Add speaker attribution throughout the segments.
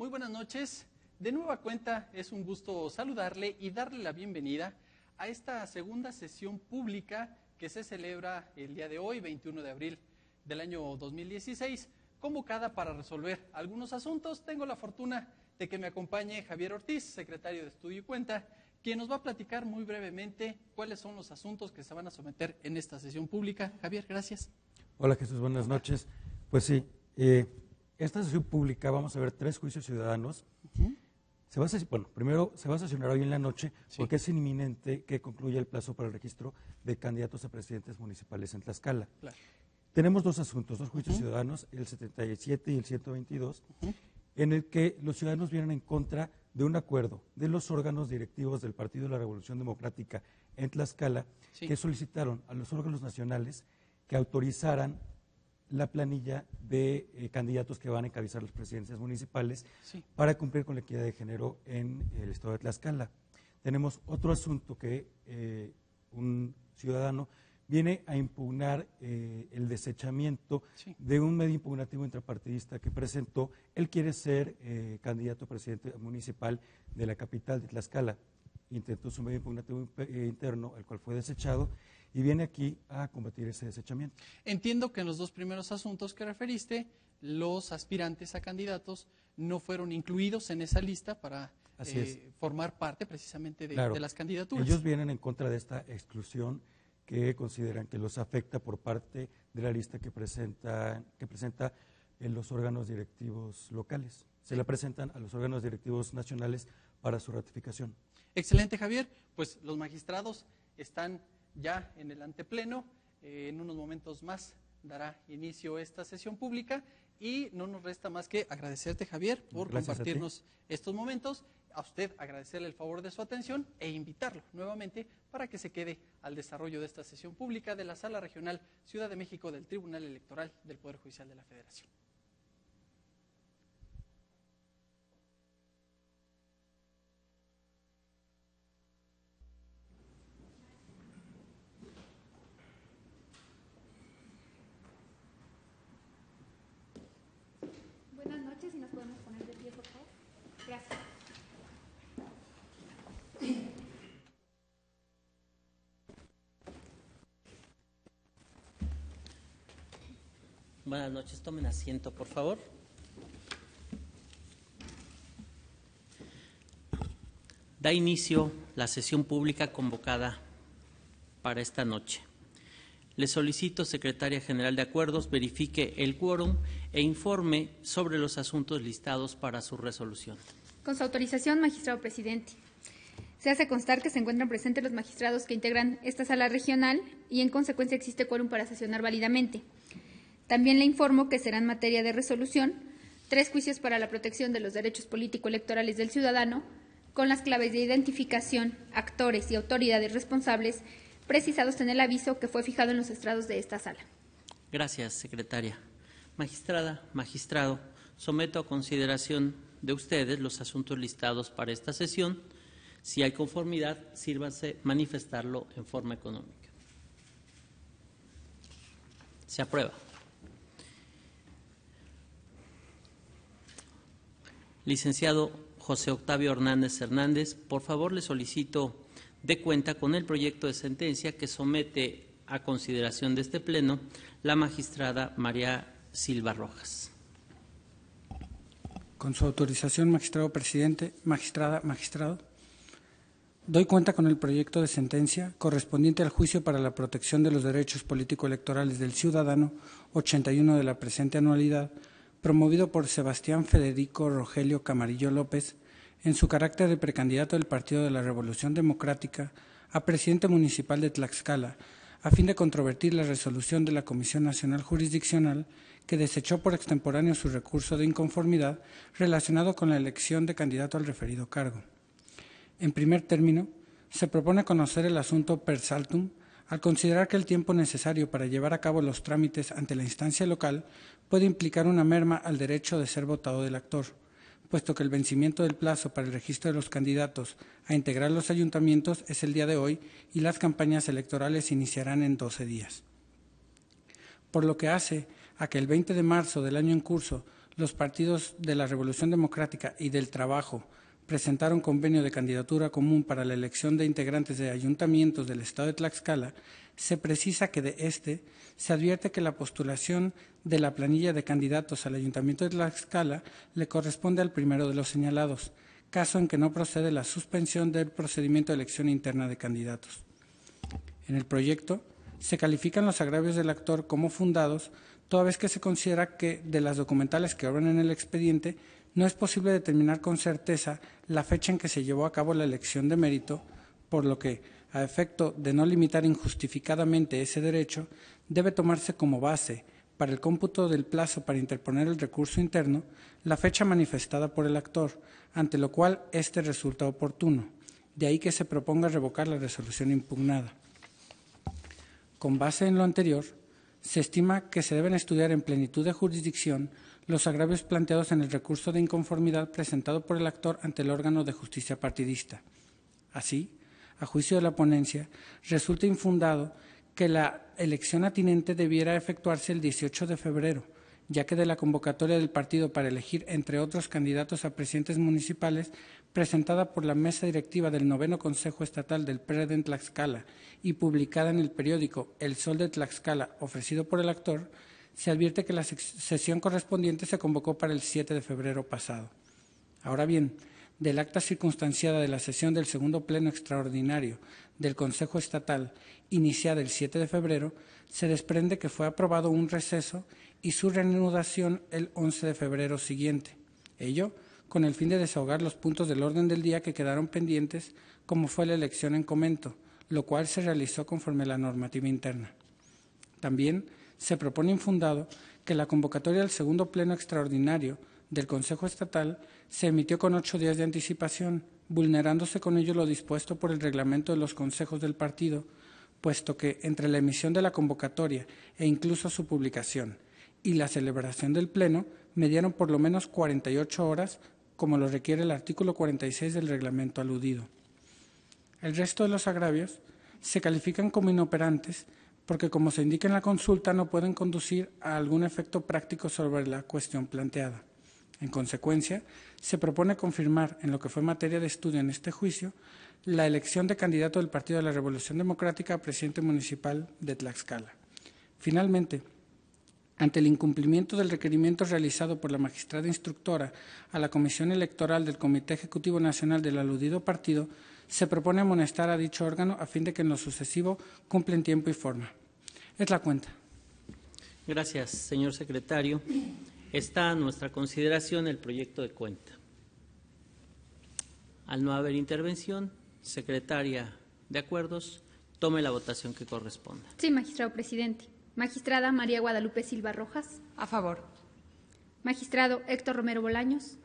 Speaker 1: Muy buenas noches. De nueva cuenta, es un gusto saludarle y darle la bienvenida a esta segunda sesión pública que se celebra el día de hoy, 21 de abril del año 2016, convocada para resolver algunos asuntos. Tengo la fortuna de que me acompañe Javier Ortiz, secretario de Estudio y Cuenta, quien nos va a platicar muy brevemente cuáles son los asuntos que se van a someter en esta sesión pública. Javier, gracias.
Speaker 2: Hola Jesús, buenas noches. Pues sí, eh, esta sesión pública, vamos a ver tres juicios ciudadanos. se va a, bueno, primero se va a sesionar hoy en la noche porque es inminente que concluya el plazo para el registro de candidatos a presidentes municipales en Tlaxcala. Tenemos dos asuntos, dos juicios ciudadanos, el 77 y el 122, en el que los ciudadanos vienen en contra de un acuerdo de los órganos directivos del Partido de la Revolución Democrática en Tlaxcala, que solicitaron a los órganos nacionales que autorizaran la planilla de eh, candidatos que van a encabezar las presidencias municipales para cumplir con la equidad de género en el estado de Tlaxcala. Tenemos otro asunto que eh, un ciudadano viene a impugnar eh, el desechamiento de un medio impugnativo intrapartidista que presentó. Él quiere ser candidato a presidente municipal de la capital de Tlaxcala intentó su medio impugnativo interno, el cual fue desechado, y viene aquí a combatir ese desechamiento.
Speaker 1: Entiendo que en los dos primeros asuntos que referiste, los aspirantes a candidatos no fueron incluidos en esa lista para eh, formar parte precisamente de, las candidaturas. Ellos
Speaker 2: vienen en contra de esta exclusión que consideran que los afecta por parte de la lista que presenta, que presenta en los órganos directivos locales. Se la presentan a los órganos directivos nacionales para su ratificación. Excelente, Javier.
Speaker 1: Pues los magistrados están ya en el antepleno. Eh, en unos momentos más dará inicio esta sesión pública y no nos resta más que agradecerte, Javier, por compartirnos estos momentos. A usted agradecerle el favor de su atención e invitarlo nuevamente para que se quede al desarrollo de esta sesión pública de la Sala Regional Ciudad de México del Tribunal Electoral del Poder Judicial de la Federación.
Speaker 3: Buenas noches, tomen asiento, por favor. Da inicio la sesión pública convocada para esta noche. Le solicito, Secretaria General de Acuerdos, verifique el quórum e informe sobre los asuntos listados para su resolución.
Speaker 4: Con su autorización, magistrado presidente. Se hace constar que se encuentran presentes los magistrados que integran esta sala regional y en consecuencia existe quórum para sesionar válidamente. También le informo que serán materia de resolución tres juicios para la protección de los derechos político-electorales del ciudadano, con las claves de identificación, actores y autoridades responsables precisados en el aviso que fue fijado en los estrados de esta sala.
Speaker 3: Gracias, secretaria. Magistrada, magistrado, someto a consideración de ustedes los asuntos listados para esta sesión. Si hay conformidad, sírvase manifestarlo en forma económica. Se aprueba. Licenciado José Octavio Hernández Hernández, por favor le solicito de cuenta con el proyecto de sentencia que somete a consideración de este Pleno la magistrada María Silva Rojas.
Speaker 5: Con su autorización, magistrado presidente, magistrada, magistrado, doy cuenta con el proyecto de sentencia correspondiente al juicio para la protección de los derechos político-electorales del ciudadano 81 de la presente anualidad promovido por Sebastián Federico Rogelio Camarillo López, en su carácter de precandidato del Partido de la Revolución Democrática a presidente municipal de Tlaxcala, a fin de controvertir la resolución de la Comisión Nacional Jurisdiccional que desechó por extemporáneo su recurso de inconformidad relacionado con la elección de candidato al referido cargo. En primer término, se propone conocer el asunto per saltum al considerar que el tiempo necesario para llevar a cabo los trámites ante la instancia local puede implicar una merma al derecho de ser votado del actor, puesto que el vencimiento del plazo para el registro de los candidatos a integrar los ayuntamientos es el día de hoy y las campañas electorales iniciarán en 12 días. Por lo que hace a que el 20 de marzo del año en curso los partidos de la Revolución Democrática y del Trabajo presentar un convenio de candidatura común para la elección de integrantes de ayuntamientos del Estado de Tlaxcala, se precisa que de este se advierte que la postulación de la planilla de candidatos al Ayuntamiento de Tlaxcala le corresponde al primero de los señalados, caso en que no procede la suspensión del procedimiento de elección interna de candidatos. En el proyecto se califican los agravios del actor como fundados, toda vez que se considera que de las documentales que obran en el expediente no es posible determinar con certeza la fecha en que se llevó a cabo la elección de mérito, por lo que, a efecto de no limitar injustificadamente ese derecho, debe tomarse como base, para el cómputo del plazo para interponer el recurso interno, la fecha manifestada por el actor, ante lo cual éste resulta oportuno. De ahí que se proponga revocar la resolución impugnada. Con base en lo anterior, se estima que se deben estudiar en plenitud de jurisdicción los agravios planteados en el recurso de inconformidad presentado por el actor ante el órgano de justicia partidista. Así, a juicio de la ponencia, resulta infundado que la elección atinente debiera efectuarse el 18 de febrero, ya que de la convocatoria del partido para elegir, entre otros candidatos a presidentes municipales, presentada por la mesa directiva del noveno Consejo Estatal del PRD en Tlaxcala y publicada en el periódico El Sol de Tlaxcala, ofrecido por el actor, se advierte que la sesión correspondiente se convocó para el 7 de febrero pasado. Ahora bien, del acta circunstanciada de la sesión del segundo pleno extraordinario del Consejo Estatal, iniciada el 7 de febrero, se desprende que fue aprobado un receso y su reanudación el 11 de febrero siguiente. Ello con el fin de desahogar los puntos del orden del día que quedaron pendientes, como fue la elección en comento, lo cual se realizó conforme a la normativa interna. También se propone infundado que la convocatoria del segundo pleno extraordinario del Consejo Estatal se emitió con ocho días de anticipación, vulnerándose con ello lo dispuesto por el reglamento de los consejos del partido, puesto que entre la emisión de la convocatoria e incluso su publicación y la celebración del Pleno mediaron por lo menos 48 horas, como lo requiere el artículo 46 del reglamento aludido. El resto de los agravios se califican como inoperantes porque como se indica en la consulta no pueden conducir a algún efecto práctico sobre la cuestión planteada. En consecuencia, se propone confirmar en lo que fue materia de estudio en este juicio la elección de candidato del Partido de la Revolución Democrática a presidente municipal de Tlaxcala. Finalmente, ante el incumplimiento del requerimiento realizado por la magistrada instructora a la Comisión Electoral del Comité Ejecutivo Nacional del aludido partido, se propone amonestar a dicho órgano a fin de que en lo sucesivo cumpla en tiempo y forma. Es la cuenta.
Speaker 3: Gracias, señor secretario. Está a nuestra consideración el proyecto de cuenta. Al no haber intervención, secretaria de acuerdos, tome la votación que corresponda.
Speaker 4: Sí, magistrado presidente. Magistrada María Guadalupe Silva Rojas. A favor. Magistrado Héctor Romero Bolaños.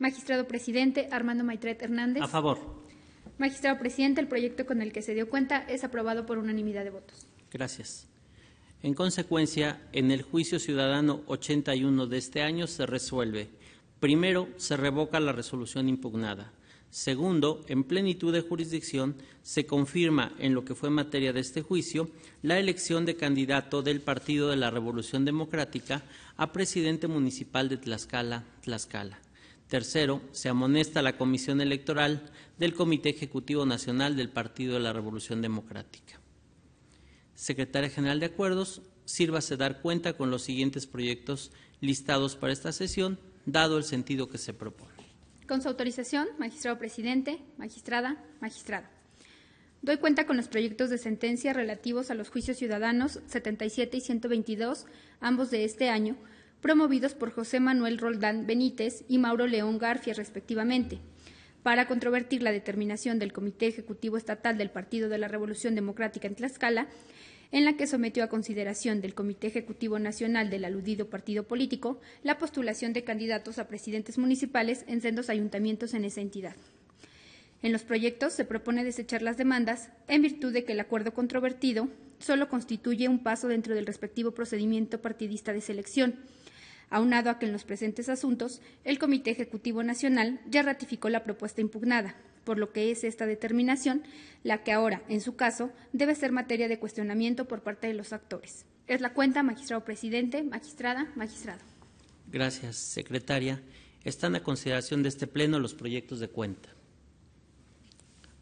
Speaker 4: Magistrado presidente Armando Maitret Hernández. A favor. Magistrado presidente, el proyecto con el que se dio cuenta es aprobado por unanimidad de votos.
Speaker 3: Gracias. En consecuencia, en el juicio ciudadano 81 de este año se resuelve. Primero, se revoca la resolución impugnada. Segundo, en plenitud de jurisdicción, se confirma en lo que fue materia de este juicio la elección de candidato del Partido de la Revolución Democrática a presidente municipal de Tlaxcala, Tlaxcala. Tercero, se amonesta a la Comisión Electoral del Comité Ejecutivo Nacional del Partido de la Revolución Democrática. Secretaria General de Acuerdos, sírvase dar cuenta con los siguientes proyectos listados para esta sesión, dado el sentido que se propone.
Speaker 4: Con su autorización, magistrado presidente, magistrada, magistrado. Doy cuenta con los proyectos de sentencia relativos a los juicios ciudadanos 77 y 122, ambos de este año, promovidos por José Manuel Roldán Benítez y Mauro León García, respectivamente, para controvertir la determinación del Comité Ejecutivo Estatal del Partido de la Revolución Democrática en Tlaxcala, en la que sometió a consideración del Comité Ejecutivo Nacional del aludido partido político la postulación de candidatos a presidentes municipales en sendos ayuntamientos en esa entidad. En los proyectos se propone desechar las demandas en virtud de que el acuerdo controvertido solo constituye un paso dentro del respectivo procedimiento partidista de selección, Aunado a que en los presentes asuntos, el Comité Ejecutivo Nacional ya ratificó la propuesta impugnada, por lo que es esta determinación la que ahora, en su caso, debe ser materia de cuestionamiento por parte de los actores. Es la cuenta, magistrado presidente, magistrada, magistrado.
Speaker 3: Gracias, secretaria. Están a consideración de este Pleno los proyectos de cuenta.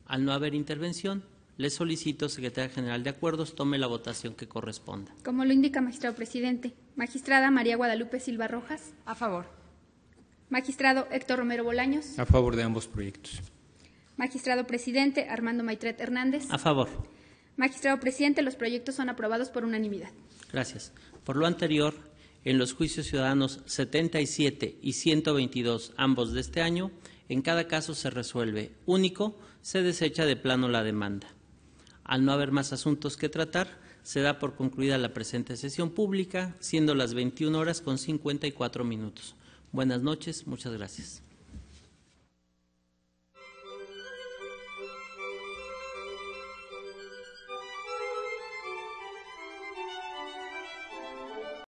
Speaker 3: Al no haber intervención, le solicito, secretaria general de Acuerdos, tome la votación que corresponda.
Speaker 4: Como lo indica, magistrado presidente. Magistrada María Guadalupe Silva Rojas. A favor. Magistrado Héctor Romero Bolaños.
Speaker 5: A favor de ambos proyectos.
Speaker 4: Magistrado presidente Armando Maitret Hernández. A favor. Magistrado presidente, los proyectos son aprobados por unanimidad.
Speaker 3: Gracias. Por lo anterior, en los juicios ciudadanos 77 y 122, ambos de este año, en cada caso se resuelve único, se desecha de plano la demanda. Al no haber más asuntos que tratar, se da por concluida la presente sesión pública, siendo las 21 horas con 54 minutos. Buenas noches, muchas gracias.